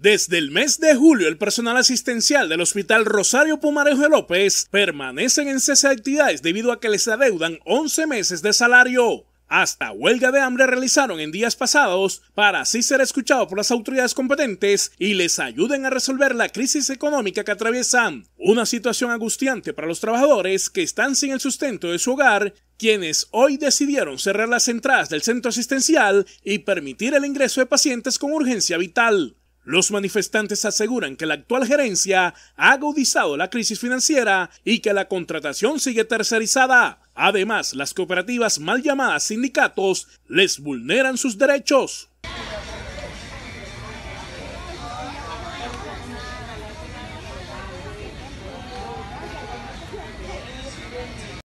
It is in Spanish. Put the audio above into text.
Desde el mes de julio, el personal asistencial del Hospital Rosario Pumarejo López permanecen en cese de actividades debido a que les adeudan 11 meses de salario. Hasta huelga de hambre realizaron en días pasados para así ser escuchado por las autoridades competentes y les ayuden a resolver la crisis económica que atraviesan. Una situación angustiante para los trabajadores que están sin el sustento de su hogar quienes hoy decidieron cerrar las entradas del centro asistencial y permitir el ingreso de pacientes con urgencia vital. Los manifestantes aseguran que la actual gerencia ha agudizado la crisis financiera y que la contratación sigue tercerizada. Además, las cooperativas mal llamadas sindicatos les vulneran sus derechos.